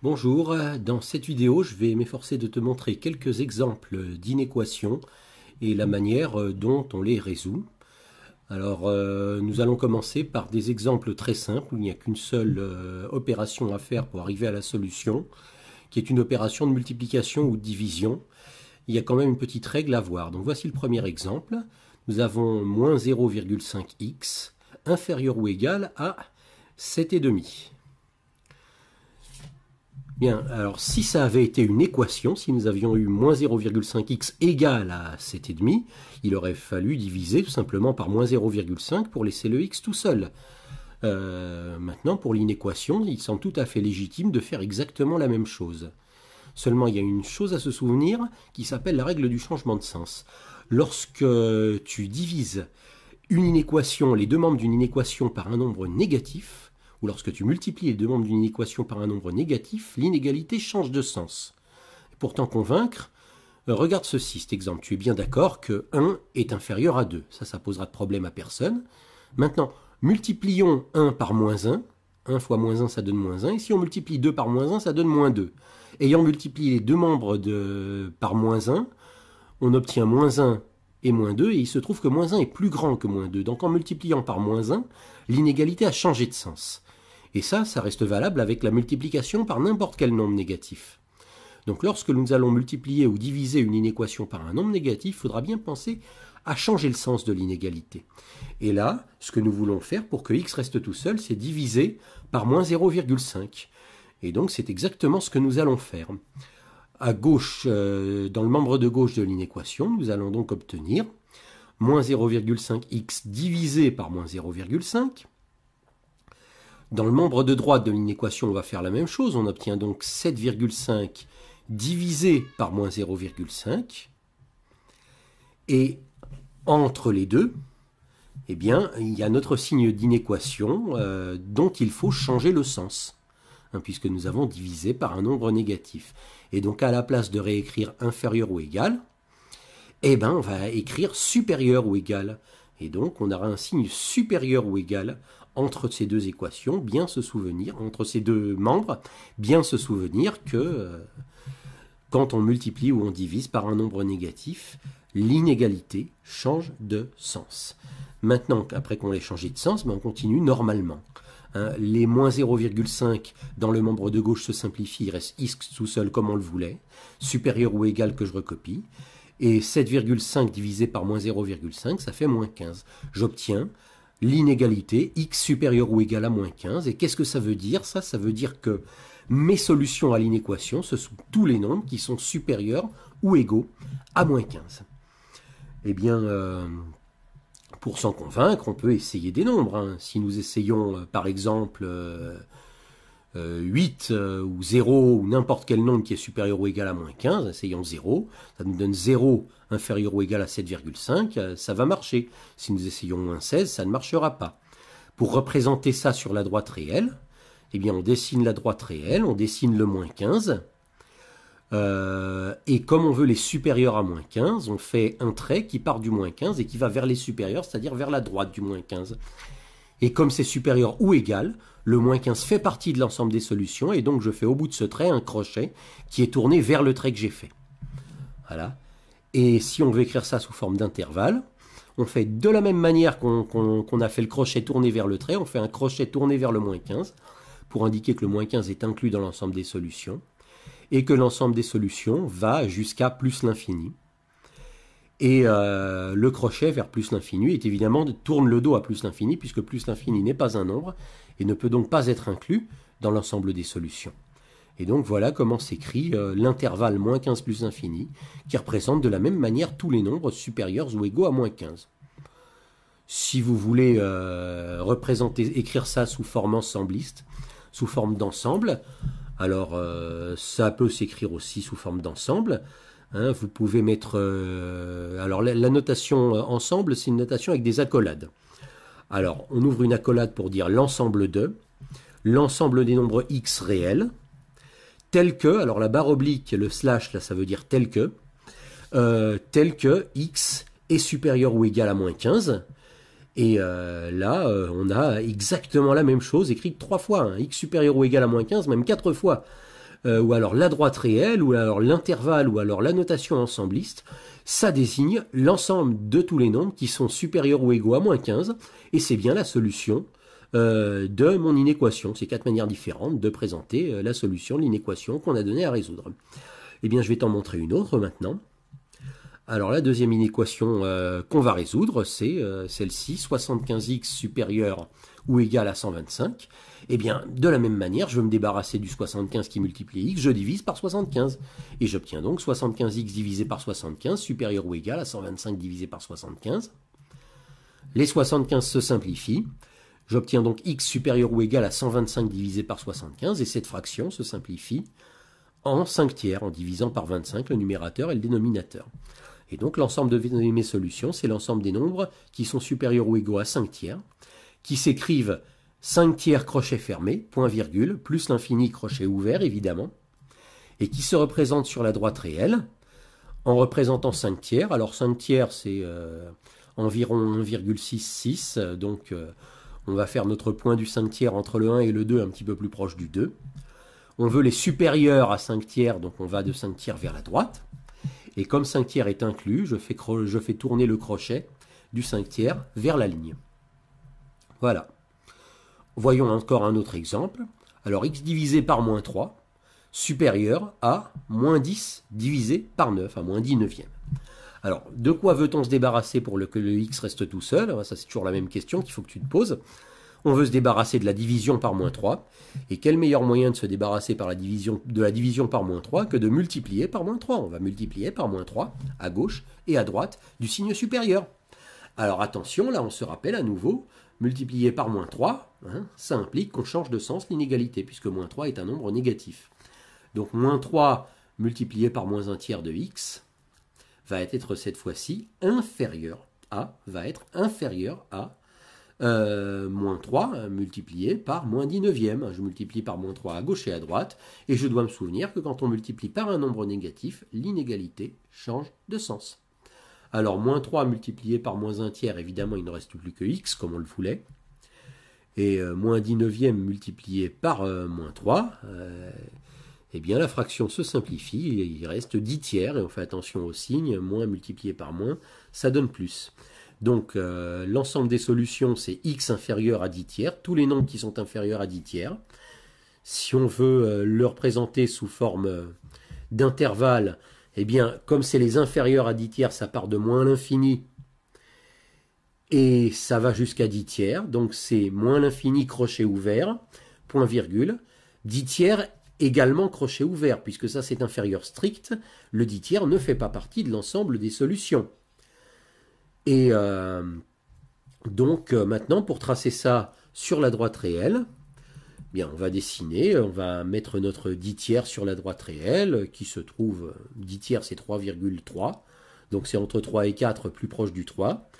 Bonjour, dans cette vidéo je vais m'efforcer de te montrer quelques exemples d'inéquations et la manière euh, dont on les résout. Alors euh, nous allons commencer par des exemples très simples où il n'y a qu'une seule euh, opération à faire pour arriver à la solution, qui est une opération de multiplication ou de division. Il y a quand même une petite règle à voir. Donc voici le premier exemple. Nous avons moins 0,5x inférieur ou égal à 7,5. Bien, alors si ça avait été une équation, si nous avions eu moins 0,5x égale à 7,5, il aurait fallu diviser tout simplement par moins 0,5 pour laisser le x tout seul. Euh, maintenant, pour l'inéquation, il semble tout à fait légitime de faire exactement la même chose. Seulement, il y a une chose à se souvenir qui s'appelle la règle du changement de sens. Lorsque tu divises une inéquation, les deux membres d'une inéquation par un nombre négatif, ou lorsque tu multiplies les deux membres d'une équation par un nombre négatif, l'inégalité change de sens. pour t'en convaincre, euh, regarde ceci, cet exemple. Tu es bien d'accord que 1 est inférieur à 2. Ça, ça posera de problème à personne. Maintenant, multiplions 1 par moins 1. 1 fois moins 1, ça donne moins 1. Et si on multiplie 2 par moins 1, ça donne moins 2. Ayant multiplié les deux membres par moins 1, on obtient moins 1 et moins 2, et il se trouve que moins 1 est plus grand que moins 2. Donc en multipliant par moins 1, l'inégalité a changé de sens. Et ça, ça reste valable avec la multiplication par n'importe quel nombre négatif. Donc lorsque nous allons multiplier ou diviser une inéquation par un nombre négatif, il faudra bien penser à changer le sens de l'inégalité. Et là, ce que nous voulons faire pour que x reste tout seul, c'est diviser par moins 0,5. Et donc c'est exactement ce que nous allons faire. À gauche, euh, dans le membre de gauche de l'inéquation, nous allons donc obtenir moins 0,5x divisé par moins 0,5 dans le membre de droite de l'inéquation, on va faire la même chose. On obtient donc 7,5 divisé par moins 0,5. Et entre les deux, eh bien, il y a notre signe d'inéquation euh, dont il faut changer le sens, hein, puisque nous avons divisé par un nombre négatif. Et donc, à la place de réécrire inférieur ou égal, eh ben, on va écrire supérieur ou égal. Et donc, on aura un signe supérieur ou égal entre ces deux équations, bien se souvenir, entre ces deux membres, bien se souvenir que euh, quand on multiplie ou on divise par un nombre négatif, l'inégalité change de sens. Maintenant, après qu'on l'ait changé de sens, ben, on continue normalement. Hein, les moins 0,5 dans le membre de gauche se simplifient, il reste x tout seul comme on le voulait, supérieur ou égal que je recopie. Et 7,5 divisé par moins 0,5, ça fait moins 15. J'obtiens l'inégalité x supérieur ou égal à moins 15. Et qu'est-ce que ça veut dire Ça, ça veut dire que mes solutions à l'inéquation, ce sont tous les nombres qui sont supérieurs ou égaux à moins 15. Eh bien, euh, pour s'en convaincre, on peut essayer des nombres. Hein. Si nous essayons, euh, par exemple, euh, 8 euh, euh, ou 0 ou n'importe quel nombre qui est supérieur ou égal à moins 15, essayons 0, ça nous donne 0 inférieur ou égal à 7,5, euh, ça va marcher. Si nous essayons moins 16, ça ne marchera pas. Pour représenter ça sur la droite réelle, eh bien on dessine la droite réelle, on dessine le moins 15, et comme on veut les supérieurs à moins 15, on fait un trait qui part du moins 15 et qui va vers les supérieurs, c'est-à-dire vers la droite du moins 15 et comme c'est supérieur ou égal, le moins 15 fait partie de l'ensemble des solutions, et donc je fais au bout de ce trait un crochet qui est tourné vers le trait que j'ai fait. Voilà. Et si on veut écrire ça sous forme d'intervalle, on fait de la même manière qu'on a fait le crochet tourné vers le trait, on fait un crochet tourné vers le moins 15, pour indiquer que le moins 15 est inclus dans l'ensemble des solutions, et que l'ensemble des solutions va jusqu'à plus l'infini. Et euh, le crochet vers plus l'infini est évidemment tourne le dos à plus l'infini, puisque plus l'infini n'est pas un nombre et ne peut donc pas être inclus dans l'ensemble des solutions. Et donc voilà comment s'écrit euh, l'intervalle moins 15 plus l'infini, qui représente de la même manière tous les nombres supérieurs ou égaux à moins 15. Si vous voulez euh, représenter, écrire ça sous forme ensembliste, sous forme d'ensemble, alors ça peut s'écrire aussi sous forme d'ensemble. Hein, vous pouvez mettre. Euh, alors, la, notation euh, ensemble, c'est une notation avec des accolades. Alors, on ouvre une accolade pour dire l'ensemble de, l'ensemble des nombres x réels, tel que, alors la barre oblique, le slash, là, ça veut dire tel que, euh, tel que x est supérieur ou égal à moins 15. Et là, on a exactement la même chose écrite trois fois. Hein, x supérieur ou égal à moins 15, même quatre fois. Euh, ou alors la droite réelle, ou alors l'intervalle, ou alors la notation ensembliste, ça désigne l'ensemble de tous les nombres qui sont supérieurs ou égaux à moins 15, et c'est bien la solution euh, de mon inéquation. C'est quatre manières différentes de présenter euh, la solution de l'inéquation qu'on a donnée à résoudre. Eh bien, je vais t'en montrer une autre maintenant. Alors la deuxième inéquation euh, qu'on va résoudre, c'est euh, celle-ci, 75x supérieur ou égal à 125. Eh bien, de la même manière, je veux me débarrasser du 75 qui multiplie x, je divise par 75. Et j'obtiens donc 75x divisé par 75 supérieur ou égal à 125 divisé par 75. Les 75 se simplifient. J'obtiens donc x supérieur ou égal à 125 divisé par 75, et cette fraction se simplifie en 5 tiers en divisant par 25 le numérateur et le dénominateur. Et donc l'ensemble de mes solutions, c'est l'ensemble des nombres qui sont supérieurs ou égaux à 5 tiers, qui s'écrivent 5 tiers crochet fermé, point virgule, plus l'infini crochet ouvert évidemment, et qui se représentent sur la droite réelle en représentant 5 tiers. Alors 5 tiers c'est euh, environ 1,66, donc euh, on va faire notre point du 5 tiers entre le 1 et le 2 un petit peu plus proche du 2. On veut les supérieurs à 5 tiers, donc on va de 5 tiers vers la droite. Et comme 5 tiers est inclus, je fais, tourner le crochet du 5 tiers vers la ligne. Voilà. Voyons encore un autre exemple. Alors x divisé par moins 3 supérieur à moins 10 divisé par 9, à moins 10 neuvième. Alors, de quoi veut-on se débarrasser pour que le x reste tout seul eh ben, Ça, c'est toujours la même question qu'il faut que tu te poses on veut se débarrasser de la division par moins 3. Et quel meilleur moyen de se débarrasser par la division, de la division par moins 3 que de multiplier par moins 3 On va multiplier par moins 3 à gauche et à droite du signe supérieur. Alors attention, là on se rappelle à nouveau, multiplier par moins 3, hein, ça implique qu'on change de sens l'inégalité, puisque moins 3 est un nombre négatif. Donc moins 3 multiplié par moins 1 tiers de x va être cette fois-ci inférieur à, va être inférieur à euh, moins 3 euh, multiplié par moins dix neuvième. Je multiplie par moins 3 à gauche et à droite, et je dois me souvenir que quand on multiplie par un nombre négatif, l'inégalité change de sens. Alors moins 3 multiplié par moins 1 tiers, évidemment il ne reste plus que x comme on le voulait. Et euh, moins 19 neuvième multiplié par moins 3, eh bien la fraction se simplifie, il reste 10 tiers, et on fait attention au signe, moins multiplié par moins, ça donne plus. Donc euh, l'ensemble des solutions, c'est x inférieur à 10 tiers, tous les nombres qui sont inférieurs à 10 tiers. Si on veut euh, le représenter sous forme euh, d'intervalle, eh bien, comme c'est les inférieurs à 10 tiers, ça part de moins l'infini, et ça va jusqu'à 10 tiers, donc c'est moins l'infini crochet ouvert, point virgule, 10 tiers également crochet ouvert, puisque ça c'est inférieur strict, le 10 tiers ne fait pas partie de l'ensemble des solutions. Et euh, donc euh, maintenant, pour tracer ça sur la droite réelle, eh bien, on va dessiner, euh, on va mettre notre 10 tiers sur la droite réelle, qui se trouve, 10 tiers c'est 3,3, donc c'est entre 3 et 4, plus proche du 3.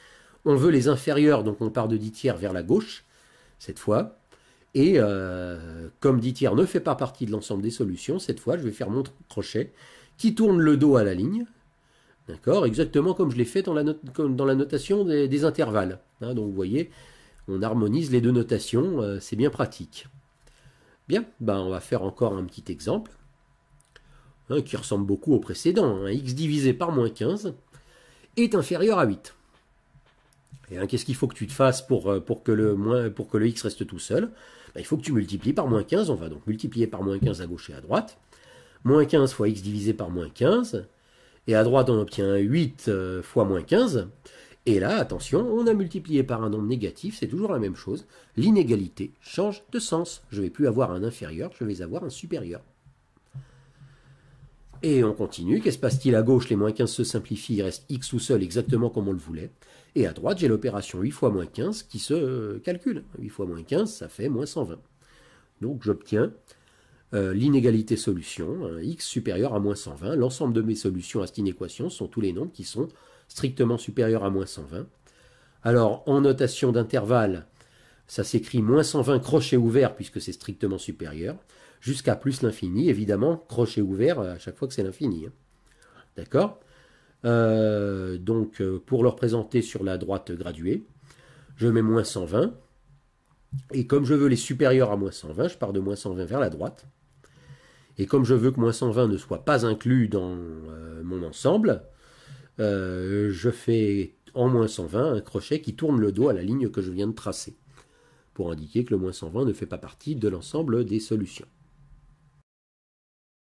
On veut les inférieurs, donc on part de 10 tiers vers la gauche, cette fois. Et comme 10 tiers ne fait pas partie de l'ensemble des solutions, cette fois je vais faire mon crochet qui tourne le dos à la ligne, D'accord Exactement comme je l'ai fait dans la, dans la notation des, intervalles. Hein. donc vous voyez, on harmonise les deux notations, euh, c'est bien pratique. Bien, ben, on va faire encore un petit exemple, hein, qui ressemble beaucoup au précédent. Hein. x divisé par moins 15 est inférieur à 8. Et qu'est-ce qu'il faut que tu te fasses pour, euh, pour, que le moins, pour que le x reste tout seul ben, Il faut que tu multiplies par moins 15. On va donc multiplier par moins 15 à gauche et à droite. Moins 15 fois x divisé par moins 15, et à droite, on obtient 8 euh, fois moins 15. Et là, attention, on a multiplié par un nombre négatif, c'est toujours la même chose. L'inégalité change de sens. Je ne vais plus avoir un inférieur, je vais avoir un supérieur. Et on continue. Qu'est-ce passe-t-il à gauche Les moins 15 se simplifient, il reste x ou seul exactement comme on le voulait. Et à droite, j'ai l'opération 8 fois moins 15 qui se calcule. 8 fois moins 15, ça fait moins 120. Donc j'obtiens euh, l'inégalité solution, x supérieur à moins 120. L'ensemble de mes solutions à cette inéquation sont tous les nombres qui sont strictement supérieurs à moins 120. Alors, en notation d'intervalle, ça s'écrit moins 120 crochet ouvert puisque c'est strictement supérieur, jusqu'à plus l'infini, évidemment, crochet ouvert euh, à chaque fois que c'est l'infini. Hein. D'accord euh, Donc, pour le représenter sur la droite graduée, je mets moins 120 et comme je veux les supérieurs à moins 120, je pars de moins 120 vers la droite. Et comme je veux que moins 120 ne soit pas inclus dans euh, mon ensemble, euh, je fais en moins 120 un crochet qui tourne le dos à la ligne que je viens de tracer, pour indiquer que le moins 120 ne fait pas partie de l'ensemble des solutions.